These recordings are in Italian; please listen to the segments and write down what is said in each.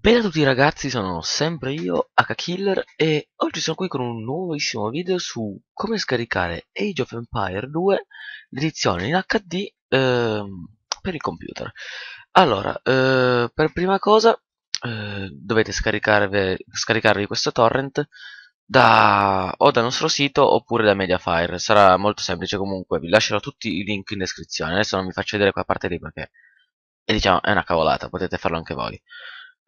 Bene a tutti ragazzi, sono sempre io, HKiller, e oggi sono qui con un nuovissimo video su come scaricare Age of Empire 2, l'edizione in HD, ehm, per il computer. Allora, eh, per prima cosa, eh, dovete scaricarvi questo torrent da, o dal nostro sito oppure da Mediafire, sarà molto semplice comunque, vi lascerò tutti i link in descrizione, adesso non vi faccio vedere quella parte lì perché, e eh, diciamo, è una cavolata, potete farlo anche voi.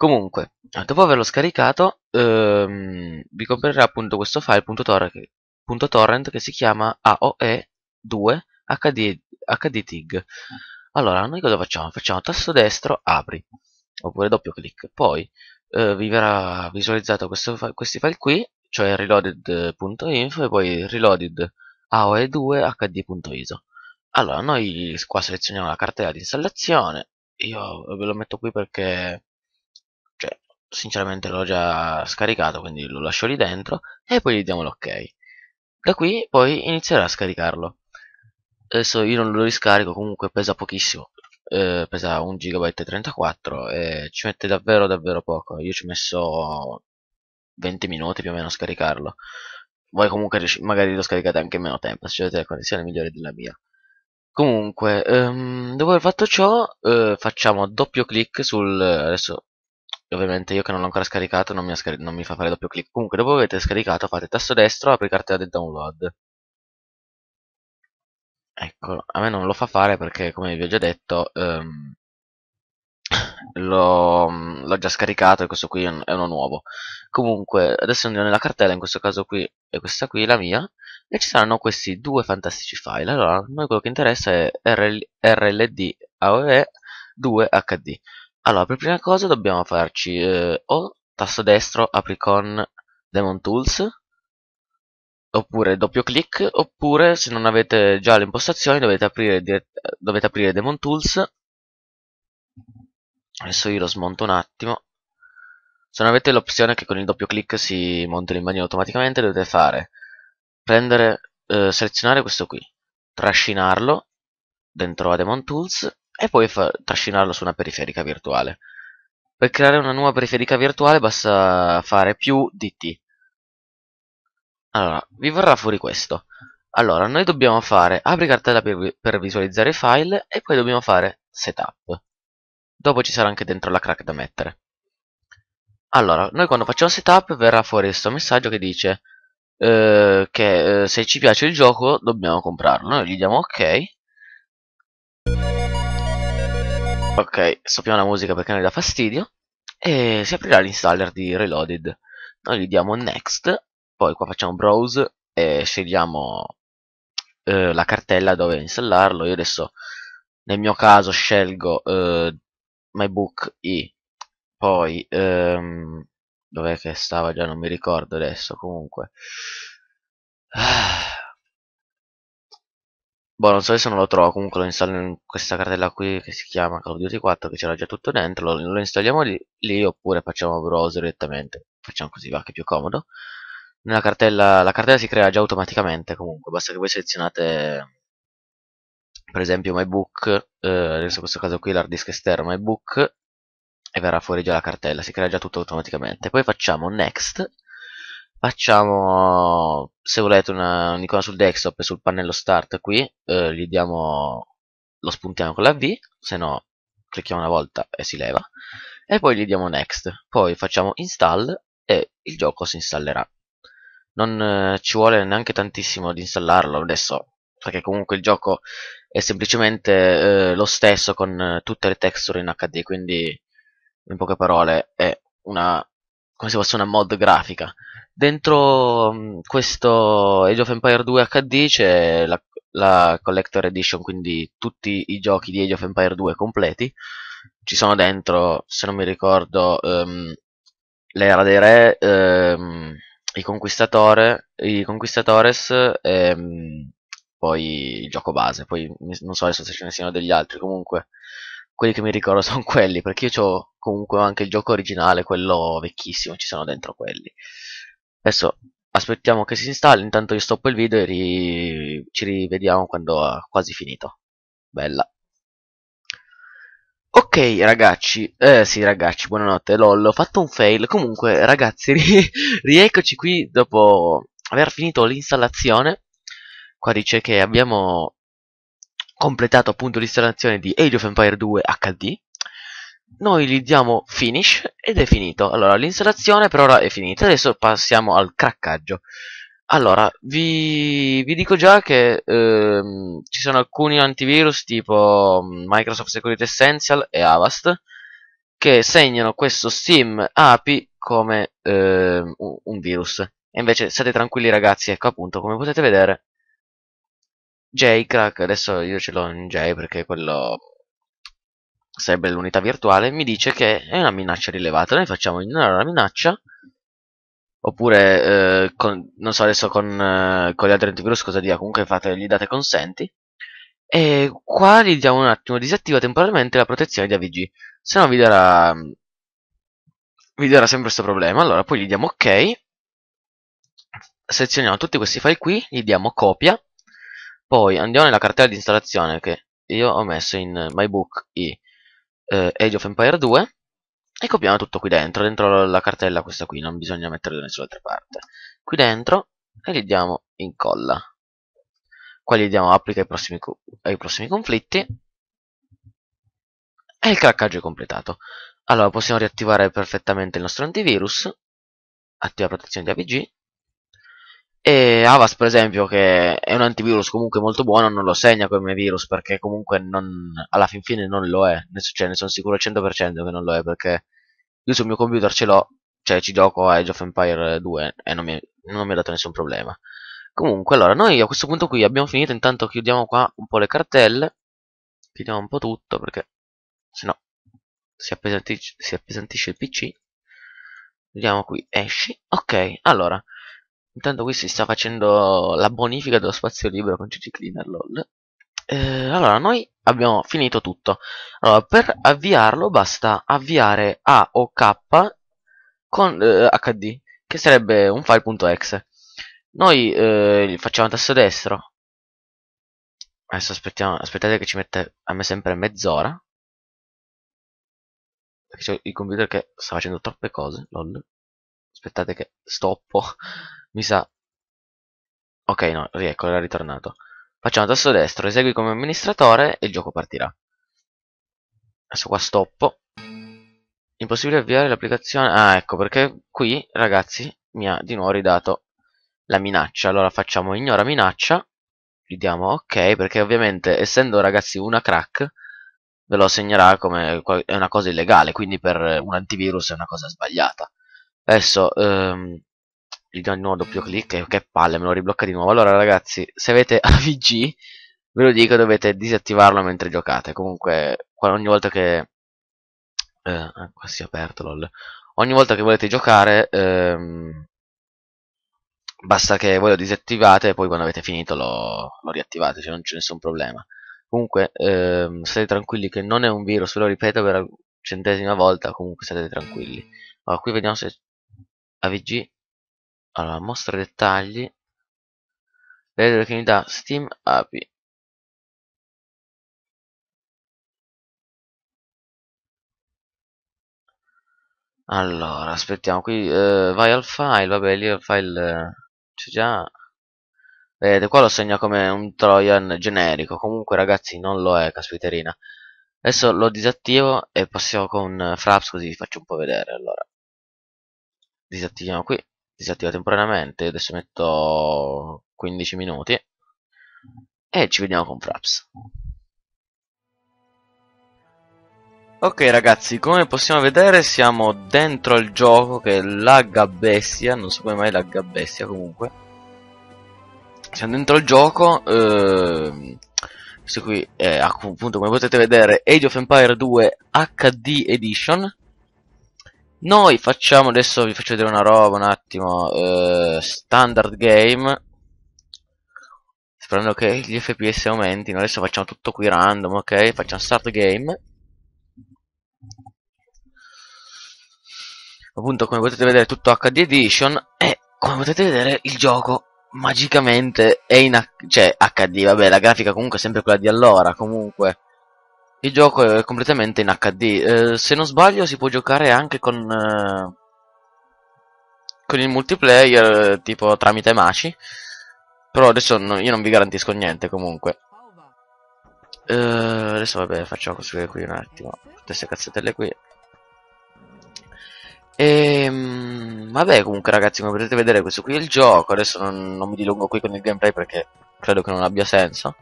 Comunque, ah, dopo averlo scaricato, ehm, vi comprerà appunto questo file .torrent che si chiama AOE2HDTIG. Allora, noi cosa facciamo? Facciamo tasto destro, apri, oppure doppio clic. Poi eh, vi verrà visualizzato questo, questi file qui, cioè reloaded.info e poi reloaded AOE2HD.iso. Allora, noi qua selezioniamo la cartella di installazione, io ve lo metto qui perché sinceramente l'ho già scaricato quindi lo lascio lì dentro e poi gli diamo l'ok da qui poi inizierà a scaricarlo adesso io non lo riscarico comunque pesa pochissimo eh, pesa 1 GB 34 e ci mette davvero davvero poco io ci ho messo 20 minuti più o meno a scaricarlo voi comunque magari lo scaricate anche in meno tempo se avete la connessione migliore della mia comunque um, dopo aver fatto ciò eh, facciamo doppio clic sul adesso ovviamente io che non l'ho ancora scaricato non mi, scar non mi fa fare doppio clic. Comunque dopo che avete scaricato fate tasto destro, apri cartella del download. Ecco, a me non lo fa fare perché come vi ho già detto ehm, l'ho già scaricato e questo qui è uno nuovo. Comunque adesso andiamo nella cartella, in questo caso qui è questa qui, la mia, e ci saranno questi due fantastici file. Allora, a noi quello che interessa è RL RLD AOE 2HD. Allora, per prima cosa dobbiamo farci eh, o tasto destro apri con Demon Tools oppure doppio clic oppure se non avete già le impostazioni dovete aprire, dovete aprire Demon Tools adesso io lo smonto un attimo se non avete l'opzione che con il doppio clic si montano in maniera automaticamente dovete fare prendere eh, selezionare questo qui trascinarlo dentro a Demon Tools e poi fa, trascinarlo su una periferica virtuale. Per creare una nuova periferica virtuale basta fare più dt. Allora, vi verrà fuori questo. Allora, noi dobbiamo fare apri cartella per, per visualizzare i file e poi dobbiamo fare setup. Dopo ci sarà anche dentro la crack da mettere. Allora, noi quando facciamo setup verrà fuori questo messaggio che dice eh, che eh, se ci piace il gioco dobbiamo comprarlo. Noi gli diamo ok Ok, stoppiamo la musica perché non è da fastidio. E si aprirà l'installer di Reloaded. Noi gli diamo Next, poi qua facciamo Browse e scegliamo eh, la cartella dove installarlo. Io adesso nel mio caso scelgo eh, MyBook I, poi... Ehm, dov'è che stava già non mi ricordo adesso comunque ah, Boh, non so se non lo trovo, comunque lo installo in questa cartella qui che si chiama Call of Duty 4 che c'era già tutto dentro, lo, lo installiamo lì, lì, oppure facciamo browser direttamente, facciamo così va che è più comodo. Nella cartella, la cartella si crea già automaticamente comunque, basta che voi selezionate per esempio MyBook, eh, adesso in questo caso qui l'hard disk esterno MyBook e verrà fuori già la cartella, si crea già tutto automaticamente. Poi facciamo Next facciamo se volete un'icona sul desktop e sul pannello start qui eh, gli diamo lo spuntiamo con la V se no clicchiamo una volta e si leva e poi gli diamo next poi facciamo install e il gioco si installerà non eh, ci vuole neanche tantissimo di installarlo adesso perché comunque il gioco è semplicemente eh, lo stesso con eh, tutte le texture in HD quindi in poche parole è una come se fosse una mod grafica. Dentro mm, questo Age of Empire 2 HD c'è la, la, Collector Edition, quindi tutti i giochi di Age of Empire 2 completi. Ci sono dentro, se non mi ricordo, um, l'era dei re, um, i, Conquistatore, i Conquistatores e um, poi il gioco base. Poi non so adesso se ce ne siano degli altri, comunque quelli che mi ricordo sono quelli, perché io ho comunque anche il gioco originale, quello vecchissimo, ci sono dentro quelli. Adesso aspettiamo che si installi, intanto io stoppo il video e ri... ci rivediamo quando ha quasi finito. Bella. Ok ragazzi, eh sì ragazzi, buonanotte, lol, ho fatto un fail, comunque ragazzi, ri rieccoci qui dopo aver finito l'installazione, qua dice che abbiamo completato appunto l'installazione di Age of Empire 2 HD, noi gli diamo finish ed è finito allora l'installazione per ora è finita adesso passiamo al craccaggio allora vi, vi dico già che ehm, ci sono alcuni antivirus tipo mm, Microsoft Security Essential e Avast che segnano questo Steam API come ehm, un virus e invece state tranquilli ragazzi ecco appunto come potete vedere J-Crack adesso io ce l'ho in J perché quello sarebbe l'unità virtuale, mi dice che è una minaccia rilevata. Noi facciamo ignorare la minaccia, oppure, eh, con, non so adesso con, eh, con, gli altri antivirus cosa dia, comunque fate, gli date consenti. E qua gli diamo un attimo, disattiva temporalmente la protezione di AVG, se no vi darà, vi darà sempre questo problema. Allora, poi gli diamo ok, selezioniamo tutti questi file qui, gli diamo copia, poi andiamo nella cartella di installazione che io ho messo in mybook i eh, Age of Empire 2 e copiamo tutto qui dentro, dentro la cartella questa qui, non bisogna metterla da nessun'altra parte. Qui dentro e gli diamo incolla. Qua gli diamo applica ai prossimi, ai prossimi conflitti e il craccaggio è completato. Allora possiamo riattivare perfettamente il nostro antivirus, attiva protezione di AVG e Avast, per esempio, che è un antivirus comunque molto buono, non lo segna come virus perché comunque non, alla fin fine non lo è. Cioè, ne sono sicuro al 100% che non lo è perché io sul mio computer ce l'ho, cioè ci gioco a Age of Empire 2 e non mi, non mi ha dato nessun problema. Comunque, allora, noi a questo punto qui abbiamo finito, intanto chiudiamo qua un po' le cartelle, chiudiamo un po' tutto perché sennò si appesantisce, si appesantisce il PC. Vediamo qui, esci. Ok, allora... Intanto qui si sta facendo la bonifica dello spazio libero con CG Cleaner LOL. Eh, allora, noi abbiamo finito tutto. Allora, per avviarlo basta avviare A o K con eh, HD, che sarebbe un file.exe. Noi eh, facciamo tasto destro. Adesso aspettiamo, aspettate che ci mette a me sempre mezz'ora. Perché c'è il computer che sta facendo troppe cose, lol. Aspettate che stoppo. Mi sa... Ok, no, riecco, era ritornato. Facciamo tasto destro, esegui come amministratore e il gioco partirà. Adesso qua stoppo. Impossibile avviare l'applicazione... Ah, ecco, perché qui, ragazzi, mi ha di nuovo ridato la minaccia. Allora facciamo ignora minaccia. Gli diamo ok, perché ovviamente, essendo, ragazzi, una crack, ve lo segnerà come è una cosa illegale, quindi per un antivirus è una cosa sbagliata. Adesso ehm, gli do il nuovo doppio clic che palle me lo riblocca di nuovo allora ragazzi se avete AVG ve lo dico dovete disattivarlo mentre giocate comunque ogni volta che eh, ah, qua si è aperto lol ogni volta che volete giocare ehm, basta che voi lo disattivate e poi quando avete finito lo, lo riattivate cioè non c'è nessun problema comunque ehm, state tranquilli che non è un virus ve lo ripeto per la centesima volta comunque state tranquilli allora qui vediamo se AVG allora, mostra dettagli. Vedete che mi dà Steam API. Allora, aspettiamo qui, eh, vai al file, vabbè, lì al file eh, c'è già... Vedete, qua lo segna come un Trojan generico, comunque ragazzi non lo è, caspiterina. Adesso lo disattivo e passiamo con eh, Fraps così vi faccio un po' vedere, allora. Disattiviamo qui disattiva temporaneamente adesso metto 15 minuti e ci vediamo con Fraps ok ragazzi come possiamo vedere siamo dentro il gioco che lagga bestia non so come mai lagga bestia comunque siamo dentro il gioco eh, questo qui è appunto come potete vedere Age of Empire 2 HD Edition noi facciamo, adesso vi faccio vedere una roba un attimo, eh, standard game, sperando che gli fps aumentino, adesso facciamo tutto qui random, ok? Facciamo start game. Appunto come potete vedere tutto HD Edition e come potete vedere il gioco magicamente è in cioè, HD, vabbè la grafica comunque è sempre quella di allora, comunque il gioco è completamente in HD, eh, se non sbaglio si può giocare anche con, eh, con il multiplayer tipo tramite Maci, però adesso no, io non vi garantisco niente comunque. Eh, adesso vabbè facciamo costruire qui un attimo, Tutte queste cazzatelle qui. E, ehm, vabbè comunque ragazzi come potete vedere questo qui è il gioco, adesso non, non mi dilungo qui con il gameplay perché credo che non abbia senso.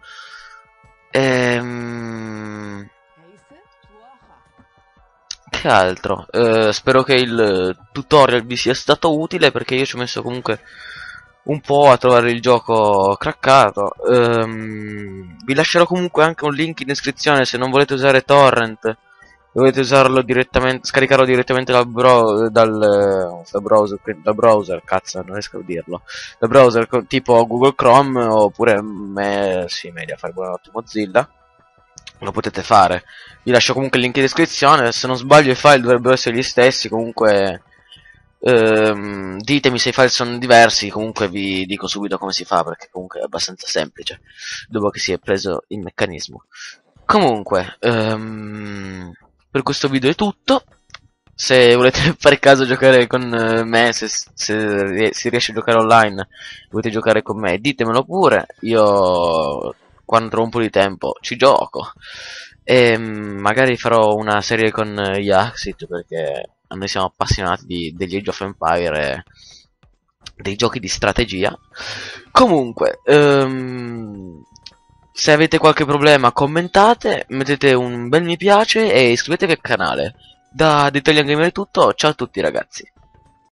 Ehm... che altro eh, spero che il tutorial vi sia stato utile perché io ci ho messo comunque un po' a trovare il gioco craccato ehm, vi lascerò comunque anche un link in descrizione se non volete usare torrent dovete usarlo direttamente scaricarlo direttamente dal, bro, dal, dal, browser, dal browser cazzo non riesco a dirlo dal browser tipo Google Chrome oppure me, sì, Mediafire Mozilla lo potete fare vi lascio comunque il link in descrizione se non sbaglio i file dovrebbero essere gli stessi comunque ehm, ditemi se i file sono diversi comunque vi dico subito come si fa perché comunque è abbastanza semplice dopo che si è preso il meccanismo comunque ehm, per questo video è tutto se volete fare caso giocare con eh, me, se, se, si riesce a giocare online, volete giocare con me, ditemelo pure, io quando trovo un po' di tempo ci gioco e ehm, magari farò una serie con gli eh, Axit perché noi siamo appassionati di, degli Age of Empire e dei giochi di strategia comunque um, se avete qualche problema commentate mettete un bel mi piace e iscrivetevi al canale da The Italian Gamer è tutto ciao a tutti ragazzi